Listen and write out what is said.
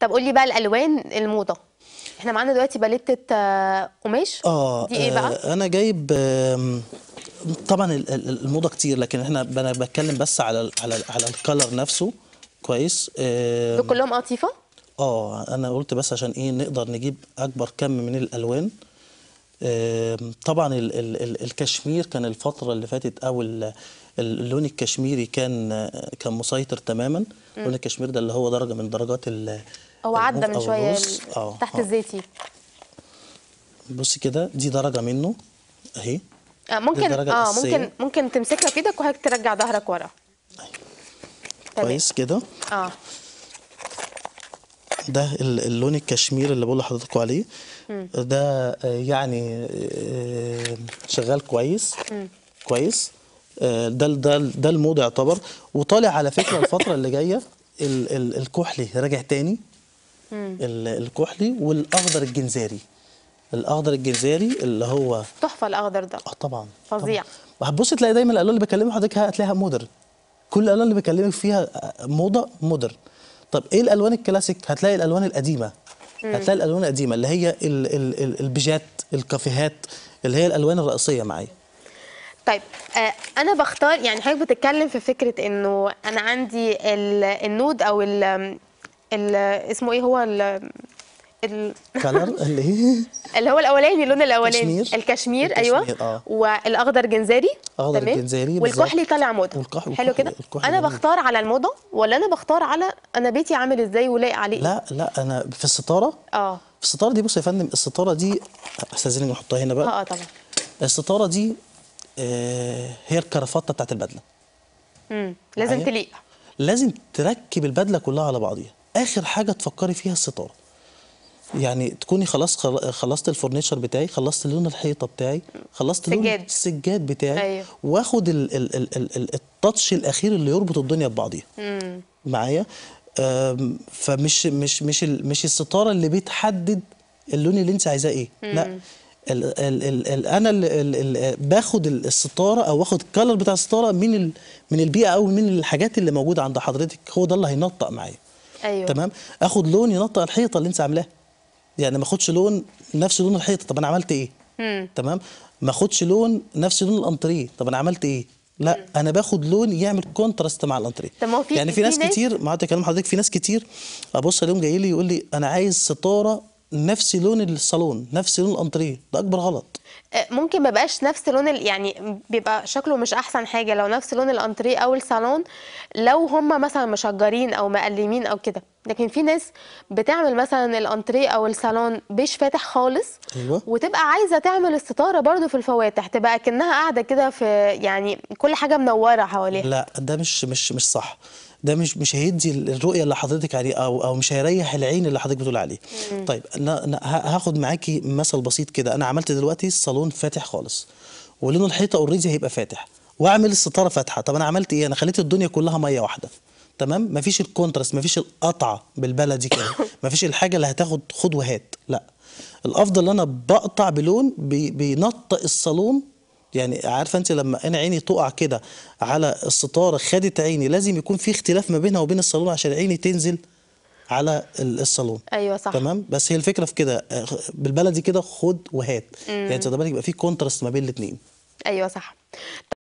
طب قول لي بقى الالوان الموضه احنا معانا دلوقتي باليته آه، قماش اه دي ايه بقى آه، انا جايب طبعا الموضه كتير لكن احنا انا بتكلم بس على على على الكلر نفسه كويس دول كلهم قطيفه اه انا قلت بس عشان ايه نقدر نجيب اكبر كم من الالوان طبعا ال ال ال الكشمير كان الفتره اللي فاتت او اللون الكشميري كان آه، كان مسيطر تماما اللون الكشمير ده اللي هو درجه من درجات هو عدى من شويه تحت أه. الزيتي بص كده دي درجه منه اهي آه ممكن اه أساسية. ممكن ممكن تمسكها ايدك وهيك ترجع ظهرك ورا أيوة. كويس كده اه ده اللون الكشمير اللي بقول لحضراتكم عليه ده آه، يعني آه، شغال كويس كويس ده ده ده الموضه يعتبر وطالع على فكره الفتره اللي جايه الكحلي راجع تاني الكحلي والاخضر الجنزاري الاخضر الجنزاري اللي هو تحفه الاخضر ده اه طبعا فظيع هتبص تلاقي دايما الالوان اللي بكلمك حضرتك هتلاقيها مودر كل الالوان اللي بكلمك فيها آه، موضه مودر طب ايه الالوان الكلاسيك هتلاقي الالوان القديمه مم. هتلاقي الالوان القديمه اللي هي الـ الـ الـ البيجات الكافيهات اللي هي الالوان الرئيسيه معايا طيب آه انا بختار يعني حضرتك بتتكلم في فكره انه انا عندي النود او اسمه ايه هو ال الكالر اللي هي اللي هو الاولاني اللون الاولاني الكشمير الكشمير ايوه آه. والاخضر جنزاري اخضر جنزاري والكحلي طالع موضه حلو كده انا بختار على الموضه ولا انا بختار على انا بيتي عامل ازاي ولايق عليه لا لا انا في الستاره اه في الستاره دي بص يا فندم الستاره دي استاذنك نحطها هنا بقى آه،, اه طبعا الستاره دي آه هي الكرافطه بتاعت البدله امم لازم تليق لازم تركب البدله كلها على بعضيها اخر حاجه تفكري فيها الستاره يعني تكوني خلاص خلصت الفورنيشر بتاعي خلصت لون الحيطه بتاعي خلصت لون السجاد بتاعي أيوه. واخد ال ال ال ال التاتش الاخير اللي يربط الدنيا ببعضيها معايا فمش مش مش مش الستاره اللي بتحدد اللون اللي انت عايزاه ايه مم. لا ال ال ال ال انا ال ال ال باخد الستاره او واخد الكلر بتاع الستاره من ال من البيئه او من الحاجات اللي موجوده عند حضرتك هو ده اللي هينطق معايا أيوة. تمام اخد لون ينطق الحيطه اللي انت عاملاها يعني ما اخدش لون نفس لون الحيطه طب انا عملت ايه مم. تمام ما اخدش لون نفس لون الانتريه طب انا عملت ايه لا مم. انا باخد لون يعمل كونتراست مع الانتريه طب في يعني في ناس كتير ما كلام حضرتك في ناس كتير ابص عليهم جاي لي يقول لي انا عايز ستاره نفس لون الصالون نفس لون الانتريه ده اكبر غلط آه، ممكن ما بقاش نفس لون يعني بيبقى شكله مش احسن حاجه لو نفس لون الانتريه او الصالون لو هم مثلا مشجرين او مقلمين او كده لكن في ناس بتعمل مثلا الانتريه او الصالون بيش فاتح خالص أيوة. وتبقى عايزه تعمل الستاره برده في الفواتح تبقى كانها قاعده كده في يعني كل حاجه منوره حواليها لا ده مش مش مش صح ده مش مش هيدي الرؤيه اللي حضرتك عليه او او مش هيريح العين اللي حضرتك بتقول عليه طيب أنا هاخد معاكي مثل بسيط كده انا عملت دلوقتي الصالون فاتح خالص ولون الحيطه اوريدي هيبقى فاتح واعمل الستاره فاتحه طب انا عملت ايه انا خليت الدنيا كلها ميه واحده تمام مفيش الكونتراست مفيش القطعه بالبلدي كده مفيش الحاجه اللي هتاخد خد وهات لا الافضل انا بقطع بلون بينطق الصالون يعني عارفه انت لما انا عيني تقع كده على الستاره خدت عيني لازم يكون في اختلاف ما بينها وبين الصالون عشان عيني تنزل على الصالون ايوه صح تمام بس هي الفكره في كده آه، بالبلدي كده خد وهات يعني انت بالك يبقى في كونتراست ما بين الاثنين ايوه صح